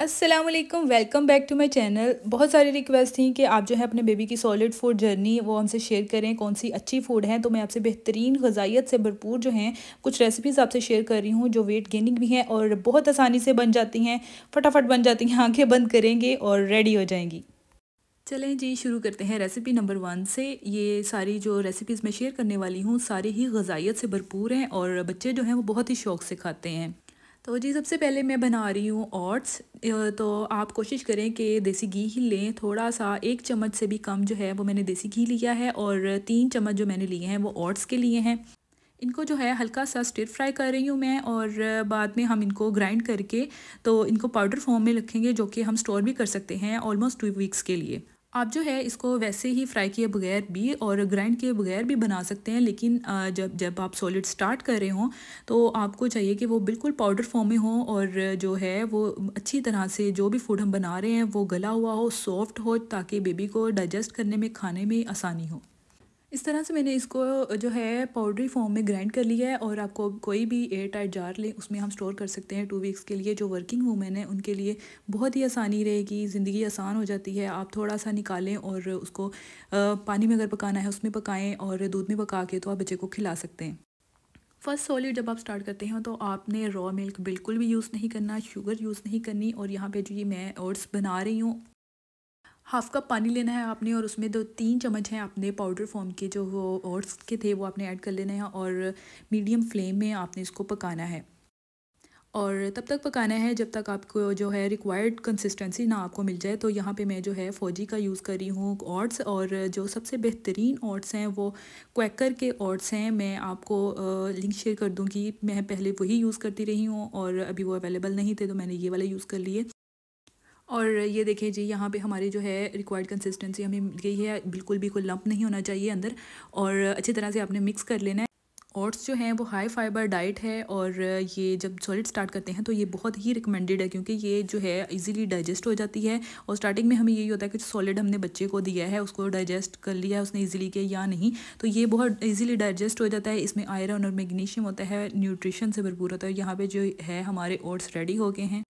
Aslam welcome back to my channel बहुत सारी request थी कि आप जो है अपने बेबी की सॉलिड फूड जर्नी वो हमसे शेयर करें कौन सी अच्छी फूड है तो मैं आपसे बेहतरीन गजाइत से भरपूर जो हैं कुछ रेसिपीज़ आपसे शेयर कर रही हूँ जो वेट गेनिंग भी हैं और बहुत आसानी से बन जाती हैं फटाफट बन जाती हैं आँखें बंद करेंगे और रेडी हो जाएंगी चलें जी शुरू करते हैं रेसिपी नंबर वन से ये सारी जो रेसिपीज़ मैं शेयर करने वाली हूँ सारी ही गजाइत से भरपूर हैं और बच्चे जो हैं वो बहुत ही शौक से खाते हैं तो जी सबसे पहले मैं बना रही हूँ ओट्स तो आप कोशिश करें कि देसी घी ही लें थोड़ा सा एक चम्मच से भी कम जो है वो मैंने देसी घी लिया है और तीन चम्मच जो मैंने लिए हैं वो ओट्स के लिए हैं इनको जो है हल्का सा स्टिर फ्राई कर रही हूँ मैं और बाद में हम इनको ग्राइंड करके तो इनको पाउडर फॉर्म में रखेंगे जो कि हम स्टोर भी कर सकते हैं ऑलमोस्ट टू वीक्स के लिए आप जो है इसको वैसे ही फ्राई किए बगैर भी और ग्राइंड किए बगैर भी बना सकते हैं लेकिन जब जब आप सॉलिड स्टार्ट कर रहे हों तो आपको चाहिए कि वो बिल्कुल पाउडर फॉर्म में हो और जो है वो अच्छी तरह से जो भी फूड हम बना रहे हैं वो गला हुआ हो सॉफ्ट हो ताकि बेबी को डाइजेस्ट करने में खाने में आसानी हो इस तरह से मैंने इसको जो है पाउडरी फॉर्म में ग्राइंड कर लिया है और आपको कोई भी एयर टाइट जार लें उसमें हम स्टोर कर सकते हैं टू वीक्स के लिए जो वर्किंग वूमेन है उनके लिए बहुत ही आसानी रहेगी ज़िंदगी आसान हो जाती है आप थोड़ा सा निकालें और उसको पानी में अगर पकाना है उसमें पकाएं और दूध में पका के तो आप बच्चे को खिला सकते हैं फर्स्ट सॉलिड जब आप स्टार्ट करते हैं तो आपने रॉ मिल्क बिल्कुल भी यूज़ नहीं करना शुगर यूज़ नहीं करनी और यहाँ पे जो ये मैं ओट्स बना रही हूँ हाफ़ कप पानी लेना है आपने और उसमें दो तीन चम्मच हैं आपने पाउडर फॉर्म के जो वो ओट्स के थे वो आपने ऐड कर लेने हैं और मीडियम फ्लेम में आपने इसको पकाना है और तब तक पकाना है जब तक आपको जो है रिक्वायर्ड कंसिस्टेंसी ना आपको मिल जाए तो यहाँ पे मैं जो है फ़ौजी का यूज़ कर रही हूँ ऑट्स और जो सबसे बेहतरीन ऑट्स हैं वो क्वैकर के ऑट्स हैं मैं आपको लिंक शेयर कर दूँगी मैं पहले वही यूज़ करती रही हूँ और अभी वो अवेलेबल नहीं थे तो मैंने ये वाले यूज़ कर लिए और ये देखें जी यहाँ पे हमारी जो है रिक्वायर्ड कंसिस्टेंसी हमें मिल गई है बिल्कुल भी कोई लंप नहीं होना चाहिए अंदर और अच्छी तरह से आपने मिक्स कर लेना है ओट्स जो हैं वो हाई फाइबर डाइट है और ये जब सॉलिड स्टार्ट करते हैं तो ये बहुत ही रिकमेंडेड है क्योंकि ये जो है इजीली डाइजेस्ट हो जाती है और स्टार्टिंग में हमें यही होता है कि सॉलिड हमने बच्चे को दिया है उसको डाइजेस्ट कर लिया है उसने इजीली किया या नहीं तो ये बहुत इजीली डाइजेस्ट हो जाता है इसमें आयरन और मैग्नीशियम होता है न्यूट्रिशन से भरपूर होता है यहाँ पर जो है हमारे ओट्स रेडी हो गए हैं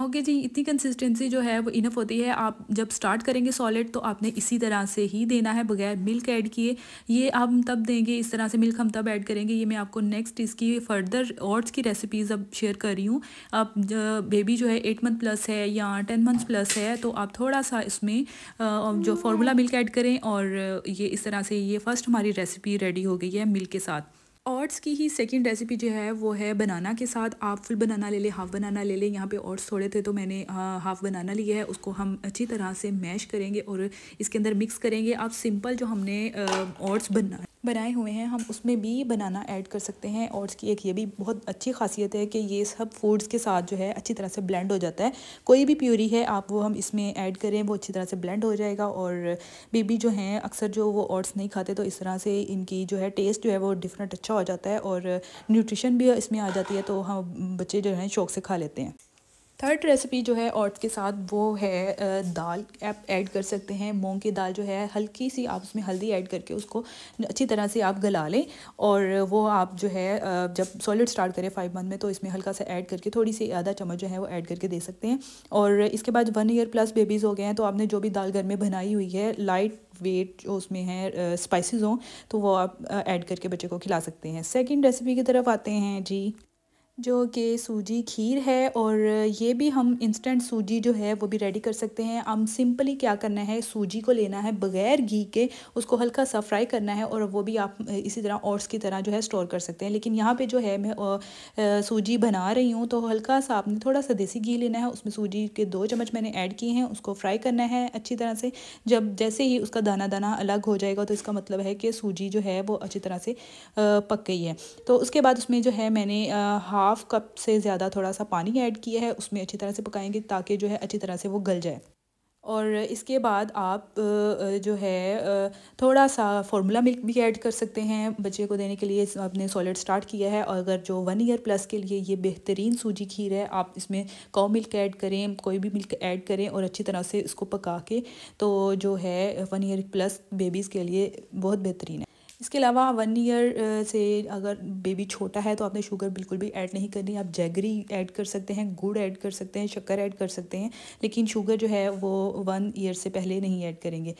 ओके okay जी इतनी कंसिस्टेंसी जो है वो इनफ होती है आप जब स्टार्ट करेंगे सॉलिड तो आपने इसी तरह से ही देना है बगैर मिल्क ऐड किए ये आप तब देंगे इस तरह से मिल्क हम तब ऐड करेंगे ये मैं आपको नेक्स्ट इसकी फर्दर ओट्स की रेसिपीज़ अब शेयर कर रही हूँ आप बेबी जो है एट मंथ प्लस है या टेन मंथ प्लस है तो आप थोड़ा सा इसमें जो फार्मूला मिल्क ऐड करें और ये इस तरह से ये फर्स्ट हमारी रेसिपी रेडी हो गई है मिल्क के साथ ऑट्स की ही सेकंड रेसिपी जो है वो है बनाना के साथ आप फुल बनाना ले लें हाफ़ बनाना ले लें यहाँ पे ऑट्स थोड़े थे तो मैंने हाफ़ बनाना लिया है उसको हम अच्छी तरह से मैश करेंगे और इसके अंदर मिक्स करेंगे आप सिंपल जो हमने ऑट्स है बनाए हुए हैं हम उसमें भी बनाना ऐड कर सकते हैं और इसकी एक ये भी बहुत अच्छी खासियत है कि ये सब फूड्स के साथ जो है अच्छी तरह से ब्लेंड हो जाता है कोई भी प्योरी है आप वो हम इसमें ऐड करें वो अच्छी तरह से ब्लेंड हो जाएगा और बेबी जो हैं अक्सर जो वो ओट्स नहीं खाते तो इस तरह से इनकी जो है टेस्ट जो है वो डिफरेंट अच्छा हो जाता है और न्यूट्रिशन भी इसमें आ जाती है तो हम बच्चे जो हैं शौक से खा लेते हैं थर्ड रेसिपी जो है ऑट्स के साथ वो है दाल आप ऐड कर सकते हैं मूंग की दाल जो है हल्की सी आप उसमें हल्दी ऐड करके उसको अच्छी तरह से आप गला लें और वो आप जो है जब सॉलिड स्टार्ट करें फाइव मंथ में तो इसमें हल्का सा ऐड करके थोड़ी सी आधा चम्मच जो है वो ऐड करके दे सकते हैं और इसके बाद वन ईयर प्लस बेबीज़ हो गए हैं तो आपने जो भी दाल घर में बनाई हुई है लाइट वेट जो उसमें है स्पाइसिस हों तो वो आप ऐड करके बच्चे को खिला सकते हैं सेकेंड रेसिपी की तरफ आते हैं जी जो कि सूजी खीर है और ये भी हम इंस्टेंट सूजी जो है वो भी रेडी कर सकते हैं हम सिंपली क्या करना है सूजी को लेना है बगैर घी के उसको हल्का सा फ्राई करना है और वो भी आप इसी तरह ओट्स की तरह जो है स्टोर कर सकते हैं लेकिन यहाँ पे जो है मैं सूजी बना रही हूँ तो हल्का सा आपने थोड़ा सा देसी घी लेना है उसमें सूजी के दो चम्मच मैंने ऐड किए हैं उसको फ्राई करना है अच्छी तरह से जब जैसे ही उसका दाना दाना अलग हो जाएगा तो इसका मतलब है कि सूजी जो है वो अच्छी तरह से पक गई है तो उसके बाद उसमें जो है मैंने हाफ हाफ़ कप से ज़्यादा थोड़ा सा पानी ऐड किया है उसमें अच्छी तरह से पकाएंगे ताकि जो है अच्छी तरह से वो गल जाए और इसके बाद आप जो है थोड़ा सा फार्मूला मिल्क भी ऐड कर सकते हैं बच्चे को देने के लिए आपने सॉलिड स्टार्ट किया है और अगर जो वन ईयर प्लस के लिए ये बेहतरीन सूजी खीर है आप इसमें काव मिल्क ऐड करें कोई भी मिल्क ऐड करें और अच्छी तरह से इसको पका के तो जो है वन ईयर प्लस बेबीज़ के लिए बहुत बेहतरीन है इसके अलावा वन ईयर से अगर बेबी छोटा है तो आपने शुगर बिल्कुल भी ऐड नहीं करनी आप जैगरी ऐड कर सकते हैं गुड़ ऐड कर सकते हैं शक्कर ऐड कर सकते हैं लेकिन शुगर जो है वो वन ईयर से पहले नहीं ऐड करेंगे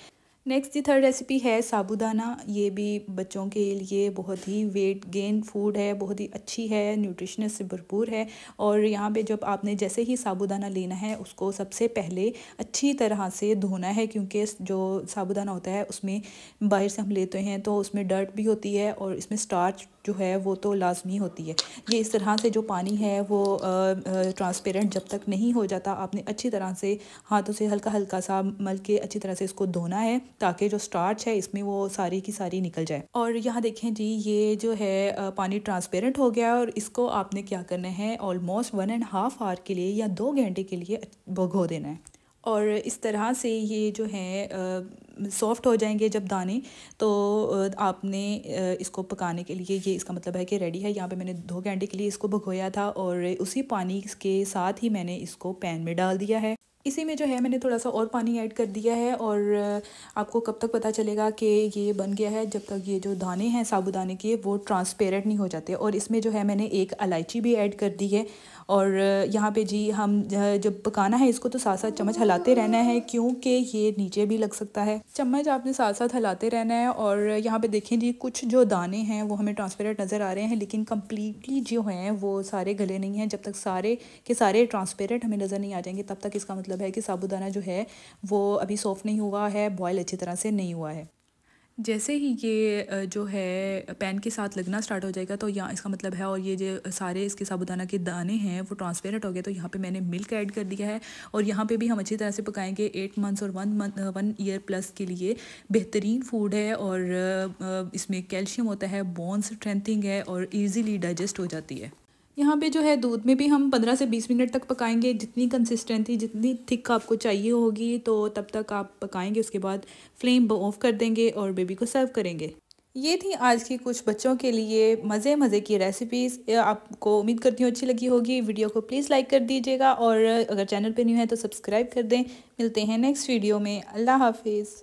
नेक्स्ट दी थर्ड रेसिपी है साबूदाना ये भी बच्चों के लिए बहुत ही वेट गेन फूड है बहुत ही अच्छी है न्यूट्रिशनस से भरपूर है और यहाँ पे जब आपने जैसे ही साबुदाना लेना है उसको सबसे पहले अच्छी तरह से धोना है क्योंकि जो साबुदाना होता है उसमें बाहर से हम लेते हैं तो उसमें डर्ट भी होती है और इसमें स्टार्च जो है वो तो लाजमी होती है ये इस तरह से जो पानी है वो ट्रांसपेरेंट जब तक नहीं हो जाता आपने अच्छी तरह से हाथों से हल्का हल्का सा मल के अच्छी तरह से इसको धोना है ताकि जो स्टार्च है इसमें वो सारी की सारी निकल जाए और यहाँ देखें जी ये जो है पानी ट्रांसपेरेंट हो गया और इसको आपने क्या करना है almost one and half hour के लिए या दो घंटे के लिए भगो देना है और इस तरह से ये जो है सॉफ्ट हो जाएंगे जब दाने तो आपने इसको पकाने के लिए ये इसका मतलब है कि रेडी है यहाँ पे मैंने दो घंटे के लिए इसको भगोया था और उसी पानी के साथ ही मैंने इसको पैन में डाल दिया है इसी में जो है मैंने थोड़ा सा और पानी ऐड कर दिया है और आपको कब तक पता चलेगा कि ये बन गया है जब तक ये जो दाने हैं साबुदाने के वो ट्रांसपेरेंट नहीं हो जाते और इसमें जो है मैंने एक इलायची भी ऐड कर दी है और यहाँ पे जी हम जब पकाना है इसको तो साथ साथ चम्मच हलाते रहना है क्योंकि ये नीचे भी लग सकता है चम्मच आपने साथ साथ हलाते रहना है और यहाँ पे देखें जी कुछ जो दाने हैं वो हमें ट्रांसपेरेंट नज़र आ रहे हैं लेकिन कम्प्लीटली जो हैं वो सारे गले नहीं हैं जब तक सारे के सारे ट्रांसपेरेंट हमें नज़र नहीं आ जाएंगे तब तक इसका मतलब है कि साबुदाना जो है वो अभी सॉफ्ट नहीं हुआ है बॉयल अच्छी तरह से नहीं हुआ है जैसे ही ये जो है पैन के साथ लगना स्टार्ट हो जाएगा तो यहाँ इसका मतलब है और ये जो सारे इसके साबुदाना के दाने हैं वो ट्रांसपेरेंट हो गए तो यहाँ पे मैंने मिल्क ऐड कर दिया है और यहाँ पे भी हम अच्छी तरह से पकाएंगे एट मंथ्स और one month one year plus के लिए बेहतरीन फूड है और इसमें कैल्शियम होता है बोन्स स्ट्रेंथिंग है और ईज़िली डाइजेस्ट हो जाती है यहाँ पे जो है दूध में भी हम पंद्रह से बीस मिनट तक पकाएंगे जितनी कंसिस्टेंसी जितनी थिक आपको चाहिए होगी तो तब तक आप पकाएंगे उसके बाद फ्लेम ऑफ कर देंगे और बेबी को सर्व करेंगे ये थी आज की कुछ बच्चों के लिए मज़े मज़े की रेसिपीज़ आपको उम्मीद करती हूँ अच्छी लगी होगी वीडियो को प्लीज़ लाइक कर दीजिएगा और अगर चैनल पर न्यू है तो सब्सक्राइब कर दें मिलते हैं नेक्स्ट वीडियो में अल्लाह हाफिज़